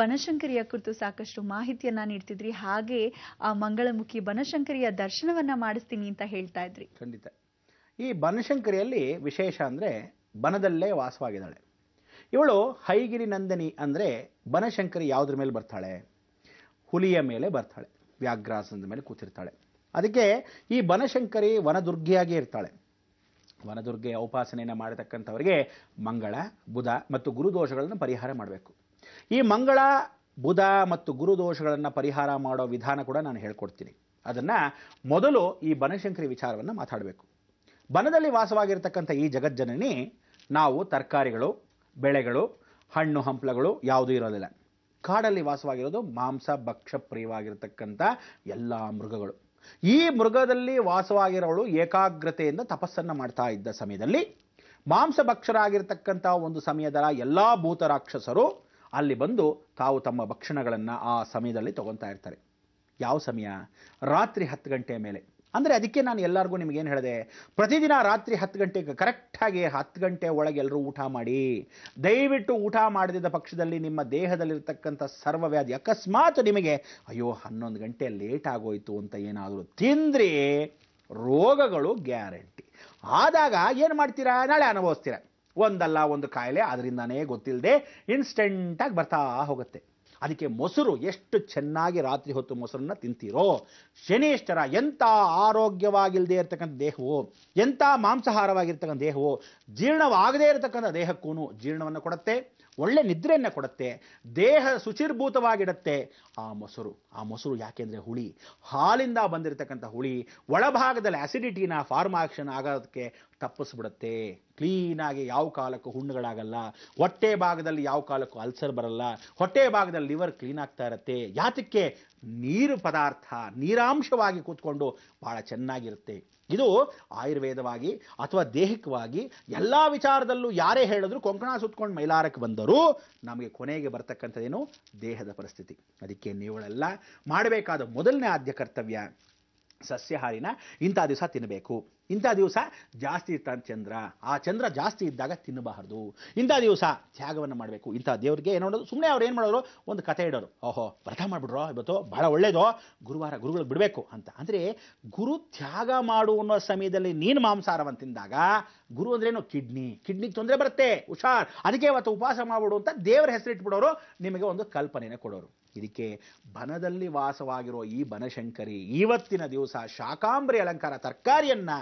ಬನಶಂಕರಿಯ ಕುರಿತು ಸಾಕಷ್ಟು ಮಾಹಿತಿಯನ್ನ ನೀಡ್ತಿದ್ರಿ ಹಾಗೆ ಆ ಮಂಗಳಮುಖಿ ಬನಶಂಕರಿಯ ದರ್ಶನವನ್ನ ಮಾಡಿಸ್ತೀನಿ ಅಂತ ಹೇಳ್ತಾ ಇದ್ರಿ ಖಂಡಿತ ಈ ಬನಶಂಕರಿಯಲ್ಲಿ ವಿಶೇಷ ಅಂದ್ರೆ ಬನದಲ್ಲೇ ವಾಸವಾಗಿದ್ದಾಳೆ ಇವಳು ಹೈಗಿರಿ ನಂದಿನಿ ಅಂದ್ರೆ ಬನಶಂಕರಿ ಯಾವುದ್ರ ಮೇಲೆ ಬರ್ತಾಳೆ ಹುಲಿಯ ಮೇಲೆ ಬರ್ತಾಳೆ ವ್ಯಾಘ್ರಾಸನದ ಮೇಲೆ ಕೂತಿರ್ತಾಳೆ ಅದಕ್ಕೆ ಈ ಬನಶಂಕರಿ ವನದುರ್ಗಿಯಾಗಿ ಇರ್ತಾಳೆ ವನದುರ್ಗೆಯ ಉಪಾಸನೆಯನ್ನು ಮಾಡತಕ್ಕಂಥವರಿಗೆ ಮಂಗಳ ಬುಧ ಮತ್ತು ಗುರುದೋಷಗಳನ್ನು ಪರಿಹಾರ ಮಾಡಬೇಕು ಈ ಮಂಗಳ ಬುಧ ಮತ್ತು ಗುರು ದೋಷಗಳನ್ನು ಪರಿಹಾರ ಮಾಡೋ ವಿಧಾನ ಕೂಡ ನಾನು ಹೇಳ್ಕೊಡ್ತೀನಿ ಅದನ್ನು ಮೊದಲು ಈ ಬನಶಂಕರಿ ವಿಚಾರವನ್ನು ಮಾತಾಡಬೇಕು ಬನದಲ್ಲಿ ವಾಸವಾಗಿರ್ತಕ್ಕಂಥ ಈ ಜಗಜ್ಜನನಿ ನಾವು ತರಕಾರಿಗಳು ಬೆಳೆಗಳು ಹಣ್ಣು ಹಂಪಲಗಳು ಯಾವುದೂ ಇರೋದಿಲ್ಲ ಕಾಡಲ್ಲಿ ವಾಸವಾಗಿರೋದು ಮಾಂಸ ಭಕ್ಷ ಪ್ರಿಯವಾಗಿರ್ತಕ್ಕಂಥ ಎಲ್ಲ ಮೃಗಗಳು ಈ ಮೃಗದಲ್ಲಿ ವಾಸವಾಗಿರೋಳು ಏಕಾಗ್ರತೆಯಿಂದ ತಪಸ್ಸನ್ನು ಮಾಡ್ತಾ ಇದ್ದ ಸಮಯದಲ್ಲಿ ಮಾಂಸ ಭಕ್ಷರಾಗಿರ್ತಕ್ಕಂಥ ಒಂದು ಸಮಯದ ಎಲ್ಲ ಭೂತರಾಕ್ಷಸರು ಅಲ್ಲಿ ಬಂದು ತಾವು ತಮ್ಮ ಭಕ್ಷಣಗಳನ್ನು ಆ ಸಮಯದಲ್ಲಿ ತೊಗೊತಾ ಇರ್ತಾರೆ ಯಾವ ಸಮಯ ರಾತ್ರಿ ಹತ್ತು ಗಂಟೆ ಮೇಲೆ ಅಂದರೆ ಅದಕ್ಕೆ ನಾನು ಎಲ್ಲರಿಗೂ ನಿಮಗೇನು ಹೇಳಿದೆ ಪ್ರತಿದಿನ ರಾತ್ರಿ ಹತ್ತು ಗಂಟೆಗೆ ಕರೆಕ್ಟಾಗಿ ಹತ್ತು ಗಂಟೆ ಒಳಗೆ ಎಲ್ಲರೂ ಊಟ ಮಾಡಿ ದಯವಿಟ್ಟು ಊಟ ಮಾಡದಿದ್ದ ಪಕ್ಷದಲ್ಲಿ ನಿಮ್ಮ ದೇಹದಲ್ಲಿರ್ತಕ್ಕಂಥ ಸರ್ವವ್ಯಾಧಿ ಅಕಸ್ಮಾತ್ ನಿಮಗೆ ಅಯ್ಯೋ ಹನ್ನೊಂದು ಗಂಟೆ ಲೇಟ್ ಆಗೋಯ್ತು ಅಂತ ಏನಾದರೂ ತಿಂದ್ರಿ ರೋಗಗಳು ಗ್ಯಾರಂಟಿ ಆದಾಗ ಏನು ಮಾಡ್ತೀರಾ ನಾಳೆ ಅನುಭವಿಸ್ತೀರಾ ಒಂದಲ್ಲ ಒಂದು ಕಾಯಿಲೆ ಅದರಿಂದನೇ ಗೊತ್ತಿಲ್ಲದೆ ಇನ್ಸ್ಟೆಂಟಾಗಿ ಬರ್ತಾ ಹೋಗುತ್ತೆ ಅದಕ್ಕೆ ಮೊಸರು ಎಷ್ಟು ಚೆನ್ನಾಗಿ ರಾತ್ರಿ ಹೊತ್ತು ಮೊಸರನ್ನ ತಿಂತೀರೋ ಶನೇಶ್ವರ ಎಂಥ ಆರೋಗ್ಯವಾಗಿಲ್ಲದೆ ಇರತಕ್ಕಂಥ ದೇಹವು ಎಂಥ ಮಾಂಸಾಹಾರವಾಗಿರ್ತಕ್ಕಂಥ ದೇಹವು ಜೀರ್ಣವಾಗದೇ ಇರತಕ್ಕಂಥ ದೇಹಕ್ಕೂ ಜೀರ್ಣವನ್ನು ಕೊಡುತ್ತೆ ಒಳ್ಳೆ ನಿದ್ರೆಯನ್ನು ಕೊಡುತ್ತೆ ದೇಹ ಶುಚಿರ್ಭೂತವಾಗಿಡುತ್ತೆ ಆ ಮೊಸರು ಆ ಮೊಸರು ಯಾಕೆಂದರೆ ಹುಳಿ ಹಾಲಿಂದ ಬಂದಿರತಕ್ಕಂಥ ಹುಳಿ ಒಳಭಾಗದಲ್ಲಿ ಆ್ಯಸಿಡಿಟಿನ ಫಾರ್ಮಾಕ್ಷನ್ ಆಗೋದಕ್ಕೆ ತಪ್ಪಿಸ್ಬಿಡುತ್ತೆ ಕ್ಲೀನಾಗಿ ಯಾವ ಕಾಲಕ್ಕೂ ಹುಣ್ಣುಗಳಾಗಲ್ಲ ಹೊಟ್ಟೆ ಭಾಗದಲ್ಲಿ ಯಾವ ಕಾಲಕ್ಕೂ ಅಲ್ಸರ್ ಬರಲ್ಲ ಹೊಟ್ಟೆ ಭಾಗದಲ್ಲಿ ಲಿವರ್ ಕ್ಲೀನ್ ಆಗ್ತಾ ಇರುತ್ತೆ ಯಾತಕ್ಕೆ ನೀರು ಪದಾರ್ಥ ನೀರಾಂಶವಾಗಿ ಕೂತ್ಕೊಂಡು ಭಾಳ ಚೆನ್ನಾಗಿರುತ್ತೆ ಇದು ಆಯುರ್ವೇದವಾಗಿ ಅಥವಾ ದೇಹಿಕವಾಗಿ ಎಲ್ಲ ವಿಚಾರದಲ್ಲೂ ಯಾರೇ ಹೇಳಿದ್ರು ಕೊಂಕಣ ಸುತ್ಕೊಂಡು ಮೈಲಾರಕ್ಕೆ ಬಂದರೂ ನಮಗೆ ಕೊನೆಗೆ ಬರ್ತಕ್ಕಂಥದ್ದೇನು ದೇಹದ ಪರಿಸ್ಥಿತಿ ಅದಕ್ಕೆ ನೀವುಗಳೆಲ್ಲ ಮಾಡಬೇಕಾದ ಮೊದಲನೇ ಆದ್ಯ ಕರ್ತವ್ಯ ಸಸ್ಯಹಾರಿನ ಇಂಥ ದಿವಸ ತಿನ್ನಬೇಕು ಇಂಥ ದಿವಸ ಜಾಸ್ತಿ ಇರ್ತಾನೆ ಚಂದ್ರ ಆ ಚಂದ್ರ ಜಾಸ್ತಿ ಇದ್ದಾಗ ತಿನ್ನಬಾರ್ದು ಇಂಥ ದಿವಸ ತ್ಯಾಗವನ್ನು ಮಾಡಬೇಕು ಇಂಥ ದೇವರಿಗೆ ಏನು ಮಾಡೋದು ಸುಮ್ಮನೆ ಅವ್ರು ಏನು ಮಾಡೋರು ಒಂದು ಕಥೆ ಇಡೋರು ಓಹೋ ವ್ರತ ಮಾಡಿಬಿಡ್ರೋ ಇವತ್ತು ಭಾಳ ಒಳ್ಳೇದು ಗುರುವಾರ ಗುರುಗಳು ಬಿಡಬೇಕು ಅಂತ ಅಂದರೆ ಗುರು ತ್ಯಾಗ ಮಾಡು ಅನ್ನೋ ಸಮಯದಲ್ಲಿ ನೀನು ಮಾಂಸಾಹಾರವನ್ನು ತಿಂದಾಗ ಗುರು ಅಂದ್ರೇನು ಕಿಡ್ನಿ ಕಿಡ್ನಿಗೆ ತೊಂದರೆ ಬರುತ್ತೆ ಹುಷಾರ್ ಅದಕ್ಕೆ ಇವತ್ತು ಉಪವಾಸ ಮಾಡಿಬಿಡು ಅಂತ ದೇವರ ಹೆಸರಿಟ್ಬಿಡೋರು ನಿಮಗೆ ಒಂದು ಕಲ್ಪನೆಯನ್ನು ಕೊಡೋರು ಇದಕ್ಕೆ ಬನದಲ್ಲಿ ವಾಸವಾಗಿರೋ ಈ ಬನಶಂಕರಿ ಇವತ್ತಿನ ದಿವಸ ಶಾಕಾಂಬರಿ ಅಲಂಕಾರ ತರಕಾರಿಯನ್ನು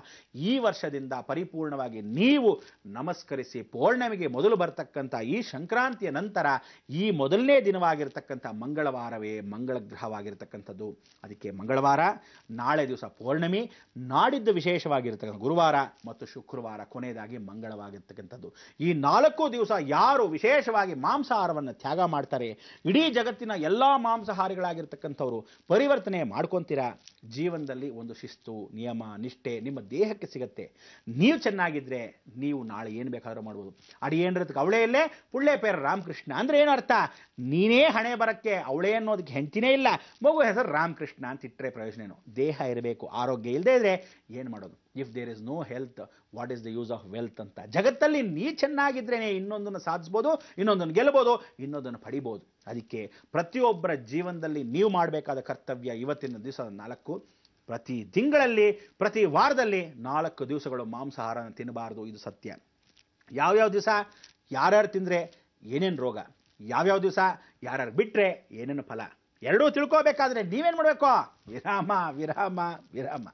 ಈ ವರ್ಷದಿಂದ ಪರಿಪೂರ್ಣವಾಗಿ ನೀವು ನಮಸ್ಕರಿಸಿ ಪೌರ್ಣಮಿಗೆ ಮೊದಲು ಬರ್ತಕ್ಕಂಥ ಈ ಸಂಕ್ರಾಂತಿಯ ನಂತರ ಈ ಮೊದಲನೇ ದಿನವಾಗಿರ್ತಕ್ಕಂಥ ಮಂಗಳವಾರವೇ ಮಂಗಳ ಗ್ರಹವಾಗಿರ್ತಕ್ಕಂಥದ್ದು ಅದಕ್ಕೆ ಮಂಗಳವಾರ ನಾಳೆ ದಿವಸ ಪೌರ್ಣಮಿ ನಾಡಿದ್ದು ವಿಶೇಷವಾಗಿರ್ತಕ್ಕಂಥ ಗುರುವಾರ ಮತ್ತು ಶುಕ್ರವಾರ ಕೊನೆಯದಾಗಿ ಮಂಗಳವಾಗಿರ್ತಕ್ಕಂಥದ್ದು ಈ ನಾಲ್ಕು ದಿವಸ ಯಾರು ವಿಶೇಷವಾಗಿ ಮಾಂಸಾಹಾರವನ್ನು ತ್ಯಾಗ ಮಾಡ್ತಾರೆ ಇಡೀ ಜಗತ್ತಿನ ಎಲ್ಲ ಮಾಂಸಾಹಾರಿಗಳಾಗಿರ್ತಕ್ಕಂಥವರು ಪರಿವರ್ತನೆ ಮಾಡ್ಕೊತೀರಾ ಜೀವನದಲ್ಲಿ ಒಂದು ಶಿಸ್ತು ನಿಯಮ ನಿಷ್ಠೆ ನಿಮ್ಮ ದೇಹ ದೇಹಕ್ಕೆ ಸಿಗತ್ತೆ ನೀವು ಚೆನ್ನಾಗಿದ್ರೆ ನೀವು ನಾಳೆ ಏನು ಬೇಕಾದರೂ ಮಾಡ್ಬೋದು ಏನಿರೋದಕ್ಕೆ ಅವಳೇ ಇಲ್ಲೇ ಪುಳ್ಳೆ ಪೇರ್ ರಾಮಕೃಷ್ಣ ಅಂದರೆ ಅರ್ಥ ನೀನೇ ಹಣೆ ಬರಕ್ಕೆ ಅವಳೇ ಅನ್ನೋದಕ್ಕೆ ಹೆಂಚಿನೇ ಇಲ್ಲ ಮಗು ಹೆಸರು ರಾಮಕೃಷ್ಣ ಅಂತ ಇಟ್ಟರೆ ಪ್ರಯೋಜನ ಏನು ದೇಹ ಇರಬೇಕು ಆರೋಗ್ಯ ಇಲ್ಲದೆ ಇದ್ರೆ ಏನು ಮಾಡೋದು if there is no health what is the use of wealth ಅಂತ ಜಗತ್ತಲ್ಲಿ ನೀ ಚೆನ್ನಾಗಿದ್ರೇನೆ ಇನ್ನೊಂದನ್ನು ಸಾಧಿಸ್ಬೋದು ಇನ್ನೊಂದನ್ನು ಗೆಲ್ಲಬಹುದು ಇನ್ನೊಂದನ್ನು ಪಡಿಬೋದು ಅದಕ್ಕೆ ಪ್ರತಿಯೊಬ್ಬರ ಜೀವನದಲ್ಲಿ ನೀವು ಮಾಡಬೇಕಾದ ಕರ್ತವ್ಯ ಇವತ್ತಿನ ದಿವಸ ನಾಲ್ಕು ಪ್ರತಿ ತಿಂಗಳಲ್ಲಿ ಪ್ರತಿ ವಾರದಲ್ಲಿ ನಾಲ್ಕು ದಿವಸಗಳು ಮಾಂಸಾಹಾರನ ತಿನ್ನಬಾರದು ಇದು ಸತ್ಯ ಯಾವ್ಯಾವ ದಿವಸ ಯಾರ್ಯಾರು ತಿಂದರೆ ಏನೇನು ರೋಗ ಯಾವ್ಯಾವ ದಿವಸ ಯಾರ್ಯಾರು ಬಿಟ್ಟರೆ ಏನೇನು ಫಲ ಎರಡೂ ತಿಳ್ಕೋಬೇಕಾದ್ರೆ ನೀವೇನು ಮಾಡಬೇಕು ವಿರಾಮ ವಿರಾಮ ವಿರಾಮ